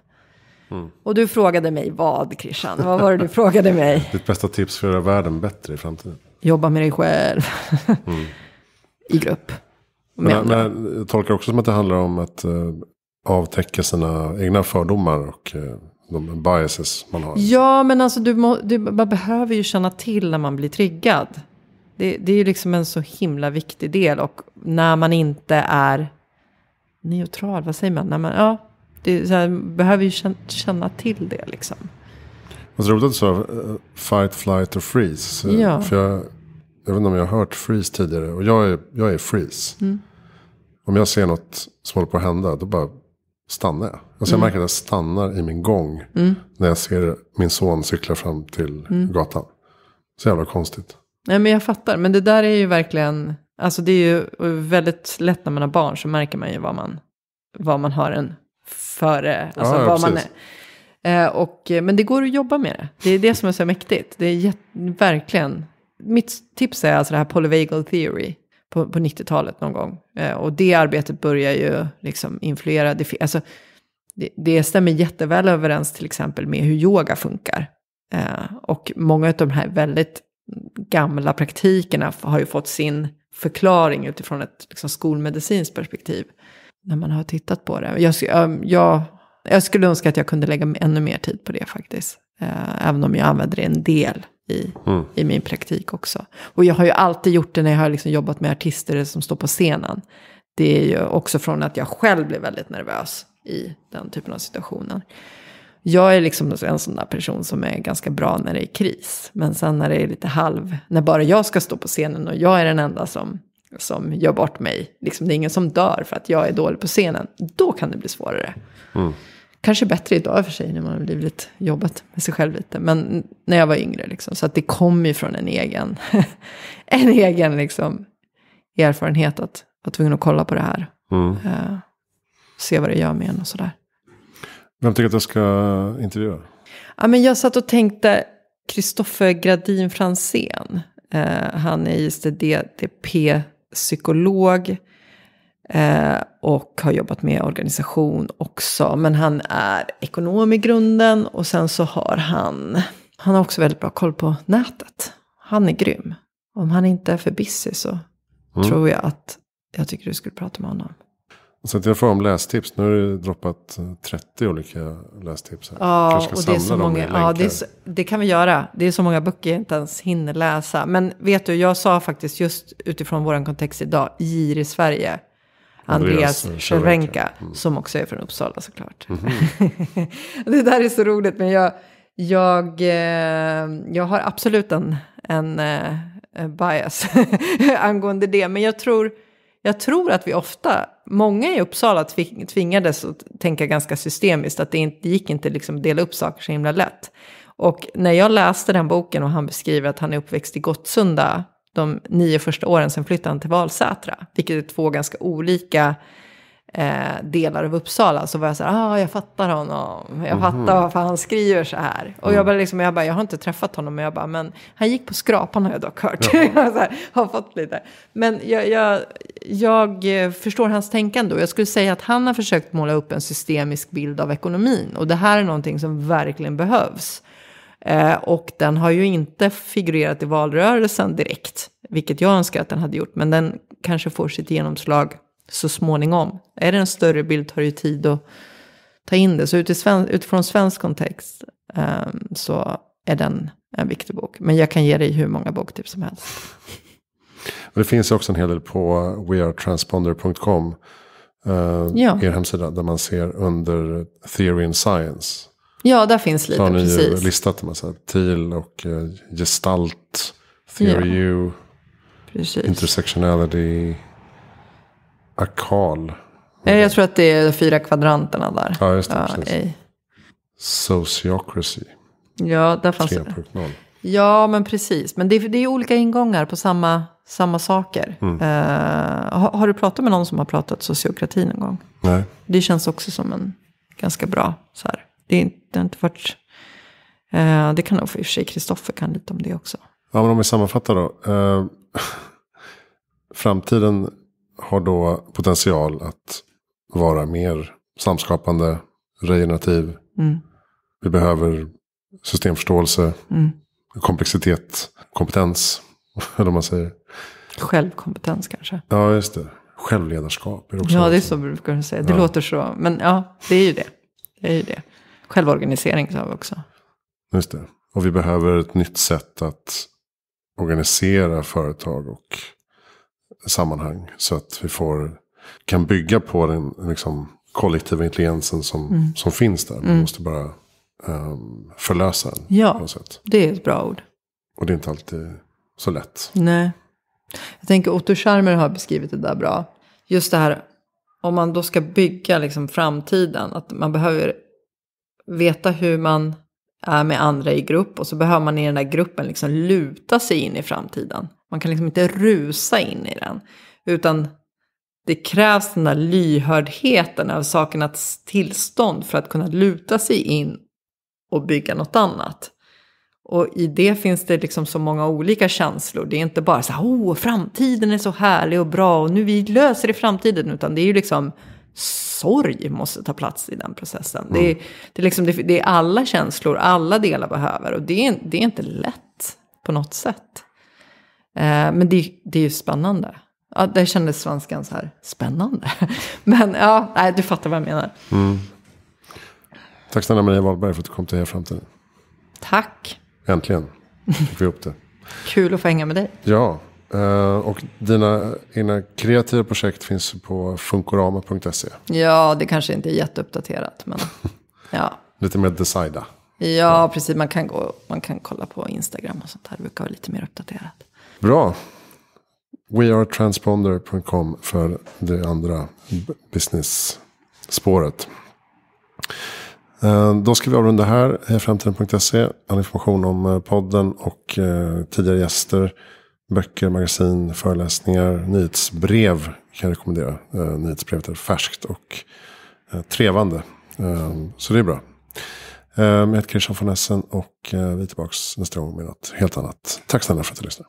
Mm. Och du frågade mig vad, Christian? Vad var det du frågade mig? Ditt bästa tips för att göra världen bättre i framtiden? Jobba med dig själv. mm. I grupp. Men, men, jag tolkar också som att det handlar om att eh, avtäcka sina egna fördomar och eh, de biases man har. Ja, men alltså du, må, du man behöver ju känna till när man blir triggad. Det, det är ju liksom en så himla viktig del och när man inte är neutral, vad säger man? När man ja, det, här, behöver ju känna, känna till det liksom. Vad roligt att du sa eh, fight, flight och freeze. Ja. För jag, jag vet inte om jag har hört freeze tidigare och jag är, jag är freeze. Mm. Om jag ser något som håller på att hända, då bara stannar jag. Alltså jag mm. märker att jag stannar i min gång. Mm. När jag ser min son cykla fram till mm. gatan. Så jävla konstigt. Nej men jag fattar. Men det där är ju verkligen. Alltså det är ju väldigt lätt när man har barn. Så märker man ju vad man, vad man har en före. Alltså ja, ja, vad man är. Eh, och, eh, men det går att jobba med det. Det är det som är så mäktigt. Det är verkligen. Mitt tips är alltså det här polyvagal theory på, på 90-talet någon gång. Eh, och det arbetet börjar ju liksom influera. Det, alltså, det, det stämmer jätteväl överens till exempel med hur yoga funkar. Eh, och många av de här väldigt gamla praktikerna har ju fått sin förklaring utifrån ett liksom, skolmedicinskt perspektiv. När man har tittat på det. Jag, um, jag, jag skulle önska att jag kunde lägga ännu mer tid på det faktiskt. Eh, även om jag använder det en del i, mm. i min praktik också. Och jag har ju alltid gjort det när jag har liksom jobbat med artister som står på scenen. Det är ju också från att jag själv blir väldigt nervös i den typen av situationer. Jag är liksom en sån där person som är ganska bra när det är kris. Men sen när det är lite halv, när bara jag ska stå på scenen och jag är den enda som, som gör bort mig. Liksom, det är ingen som dör för att jag är dålig på scenen. Då kan det bli svårare. Mm. Kanske bättre idag för sig när man har blivit jobbat med sig själv lite. Men när jag var yngre liksom. Så att det kom ju från en egen, en egen liksom, erfarenhet att vara tvungen att kolla på det här. Mm. Uh, se vad det gör med en och sådär. Vem tycker att jag ska intervjua? Ja, men jag satt och tänkte Kristoffer Gradin Fransén. Uh, eh, han är ISTDP-psykolog. Eh, och har jobbat med organisation också. Men han är ekonom i grunden och sen så har han, han har också väldigt bra koll på nätet. Han är grym. Om han inte är för busy så mm. tror jag att jag tycker du skulle prata med honom. Sen till fråga om lästips. Nu har du droppat 30 olika lästips. Här. Ja, och det är så många. Ja, det, så, det, kan vi göra. Det är så många böcker jag inte ens hinner läsa. Men vet du, jag sa faktiskt just utifrån vår kontext idag, gir i Sverige. Andreas Cervenka, mm. som också är från Uppsala såklart. Mm det där är så roligt, men jag, jag, eh, jag har absolut en, en, en eh, eh, bias angående det. Men jag tror, jag tror att vi ofta, många i Uppsala tvingades att tänka ganska systemiskt, att det inte, gick inte liksom att dela upp saker så himla lätt. Och när jag läste den boken och han beskriver att han är uppväxt i Gottsunda de nio första åren, sen flyttade han till Valsätra, vilket är två ganska olika eh, delar av Uppsala. Så var jag så här, ah, jag fattar honom, jag mhm. fattar mm. varför han skriver så här. Och mm. jag bara, liksom, jag bara, jag har inte träffat honom, men jag bara, men han gick på skrapan har jag dock hört. Mm. jag här, har fått lite. Men jag, jag, jag eh, förstår hans tänkande och jag skulle säga att han har försökt måla upp en systemisk bild av ekonomin. Och det här är någonting som verkligen behövs Eh, och den har ju inte figurerat i valrörelsen direkt, vilket jag önskar att den hade gjort, men den kanske får sitt genomslag så småningom. Är det en större bild tar det ju tid att ta in det. Så utifrån svensk kontext ehm, så är den en viktig bok. Men jag kan ge dig hur många boktips som helst. Det finns ju också en hel del på wearetransponder.com. Eh, ja. Er hemsida där man ser under Theory and Science. Ja, där finns lite, precis. Då har ni precis. ju listat en massa TIL och eh, gestalt, theory ja. U, intersectionality, akal. Jag tror att det är de fyra kvadranterna där. Ja, just det. Ja, precis. Sociocracy. Ja, där fanns det. 0. Ja, men precis. Men det är, det är olika ingångar på samma, samma saker. Mm. Uh, eh, har, har, du pratat med någon som har pratat sociokrati någon gång? Nej. Det känns också som en ganska bra så här, det, är, det har inte varit... Eh, det kan nog för sig Kristoffer kan lite om det också. Ja, men om vi sammanfattar då. Eh, framtiden har då potential att vara mer samskapande, regenerativ. Mm. Vi behöver systemförståelse, mm. komplexitet, kompetens. Eller man säger. Självkompetens kanske. Ja, just det. Självledarskap är också Ja, det är så brukar du säga. Det ja. låter så. Men ja, det är ju det. Det är ju det. Självorganisering sa vi också. Just det. Och vi behöver ett nytt sätt att organisera företag och sammanhang. Så att vi får, kan bygga på den liksom, kollektiva intelligensen som, mm. som finns där. Man mm. måste bara um, förlösa den. Ja, det är ett bra ord. Och det är inte alltid så lätt. Nej. Jag tänker Otto Scharmer har beskrivit det där bra. Just det här om man då ska bygga liksom framtiden. Att man behöver veta hur man är med andra i grupp och så behöver man i den där gruppen liksom luta sig in i framtiden. Man kan liksom inte rusa in i den, utan det krävs den där lyhördheten över sakernas tillstånd för att kunna luta sig in och bygga något annat. Och i det finns det liksom så många olika känslor. Det är inte bara så här, oh, framtiden är så härlig och bra och nu vi löser i framtiden, utan det är ju liksom sorg måste ta plats i den processen. Mm. Det, är, liksom- det, är liksom, det, är alla känslor, alla delar behöver och det är, det är inte lätt på något sätt. Eh, men det, det är ju spännande. Ja, där kändes svenskan så här spännande. Men ja, nej, du fattar vad jag menar. Mm. Tack snälla Maria Wahlberg för att du kom till Heja Framtiden. Tack. Äntligen fick vi upp det. Kul att få hänga med dig. Ja, Eh, och dina, dina kreativa projekt finns på funkorama.se. Ja, det kanske inte är jätteuppdaterat. Men, ja. lite mer designa. Ja, ja, precis. Man kan, gå, man kan kolla på Instagram och sånt där. Det brukar vara lite mer uppdaterat. Bra. Wearetransponder.com för det andra business-spåret. Eh, då ska vi avrunda här. Framtiden.se. All information om eh, podden och tidigare gäster böcker, magasin, föreläsningar, nyhetsbrev kan jag rekommendera. Eh, nyhetsbrevet är färskt och eh, trevande. Eh, så det är bra. Eh, jag heter Christian von Essen och eh, vi är tillbaka nästa gång med något helt annat. Tack snälla för att du lyssnade.